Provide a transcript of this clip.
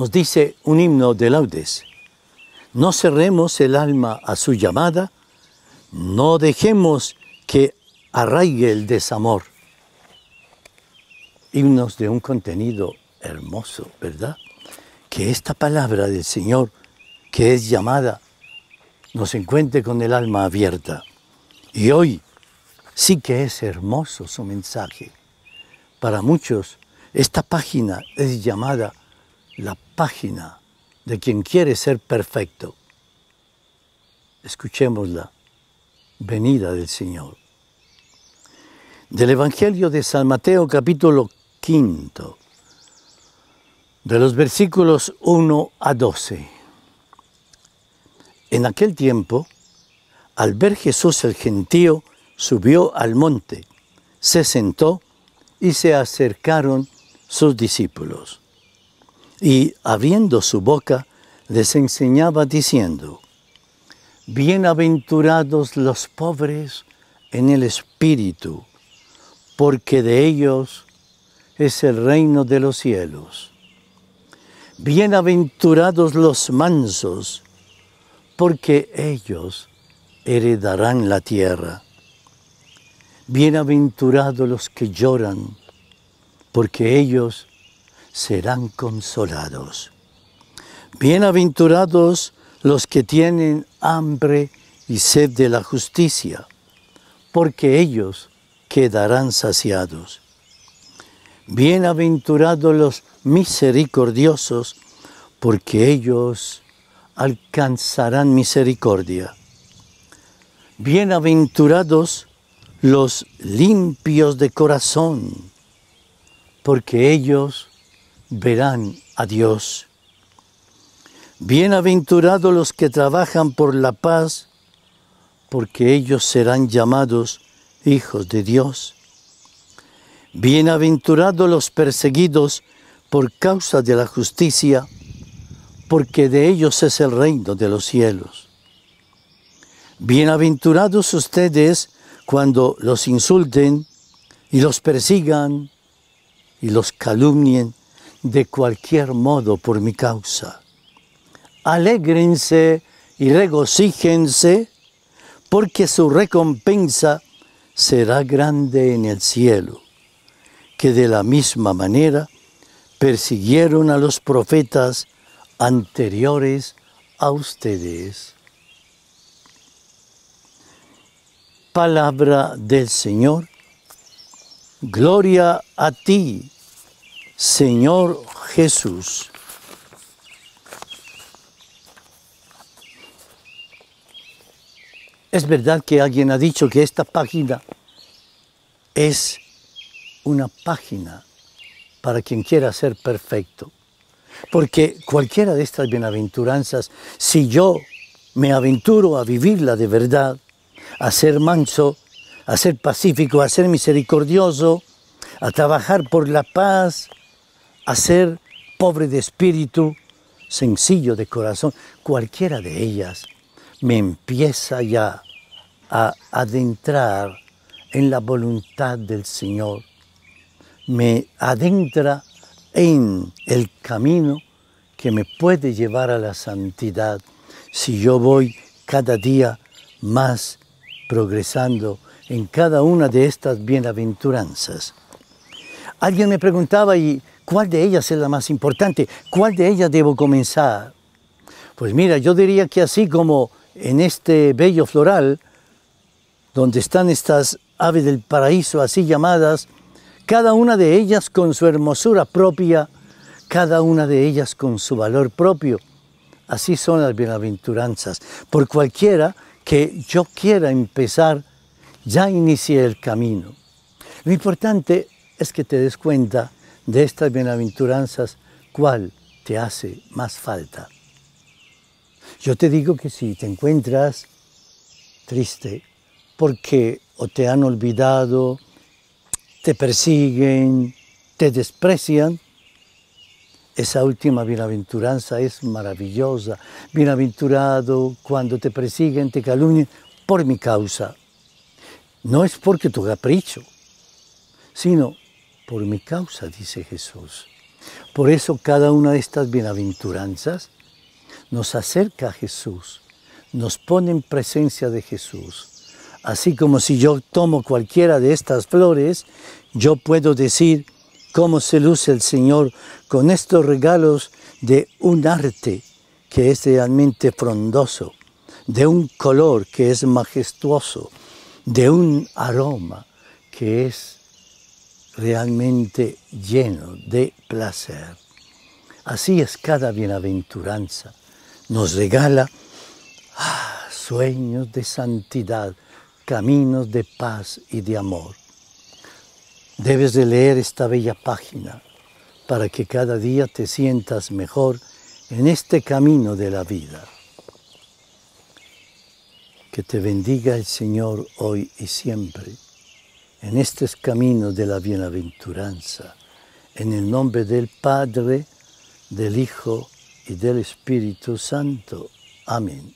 nos dice un himno de laudes. No cerremos el alma a su llamada, no dejemos que arraigue el desamor. Himnos de un contenido hermoso, ¿verdad? Que esta palabra del Señor, que es llamada, nos encuentre con el alma abierta. Y hoy sí que es hermoso su mensaje. Para muchos, esta página es llamada la página de quien quiere ser perfecto. Escuchemos la venida del Señor. Del Evangelio de San Mateo capítulo quinto, de los versículos 1 a 12. En aquel tiempo, al ver Jesús el gentío, subió al monte, se sentó y se acercaron sus discípulos y abriendo su boca les enseñaba diciendo, Bienaventurados los pobres en el espíritu, porque de ellos es el reino de los cielos. Bienaventurados los mansos, porque ellos heredarán la tierra. Bienaventurados los que lloran, porque ellos serán consolados. Bienaventurados los que tienen hambre y sed de la justicia, porque ellos quedarán saciados. Bienaventurados los misericordiosos, porque ellos alcanzarán misericordia. Bienaventurados los limpios de corazón, porque ellos verán a Dios. Bienaventurados los que trabajan por la paz, porque ellos serán llamados hijos de Dios. Bienaventurados los perseguidos por causa de la justicia, porque de ellos es el reino de los cielos. Bienaventurados ustedes cuando los insulten y los persigan y los calumnien de cualquier modo por mi causa. Alégrense y regocíjense, porque su recompensa será grande en el cielo, que de la misma manera persiguieron a los profetas anteriores a ustedes. Palabra del Señor. Gloria a ti, Señor Jesús. Es verdad que alguien ha dicho que esta página es una página para quien quiera ser perfecto. Porque cualquiera de estas bienaventuranzas, si yo me aventuro a vivirla de verdad, a ser manso, a ser pacífico, a ser misericordioso, a trabajar por la paz, a ser pobre de espíritu, sencillo de corazón, cualquiera de ellas me empieza ya a adentrar en la voluntad del Señor, me adentra en el camino que me puede llevar a la santidad si yo voy cada día más progresando en cada una de estas bienaventuranzas. Alguien me preguntaba, ¿y ¿Cuál de ellas es la más importante? ¿Cuál de ellas debo comenzar? Pues mira, yo diría que así como en este bello floral, donde están estas aves del paraíso así llamadas, cada una de ellas con su hermosura propia, cada una de ellas con su valor propio. Así son las bienaventuranzas. Por cualquiera que yo quiera empezar, ya inicie el camino. Lo importante es que te des cuenta de estas bienaventuranzas, ¿cuál te hace más falta? Yo te digo que si te encuentras triste porque o te han olvidado, te persiguen, te desprecian, esa última bienaventuranza es maravillosa. Bienaventurado cuando te persiguen, te calumnian por mi causa. No es porque tu capricho, sino por mi causa, dice Jesús. Por eso cada una de estas bienaventuranzas nos acerca a Jesús, nos pone en presencia de Jesús. Así como si yo tomo cualquiera de estas flores, yo puedo decir cómo se luce el Señor con estos regalos de un arte que es realmente frondoso, de un color que es majestuoso, de un aroma que es realmente lleno de placer. Así es cada bienaventuranza. Nos regala ah, sueños de santidad, caminos de paz y de amor. Debes de leer esta bella página para que cada día te sientas mejor en este camino de la vida. Que te bendiga el Señor hoy y siempre en este camino de la bienaventuranza, en el nombre del Padre, del Hijo y del Espíritu Santo. Amén.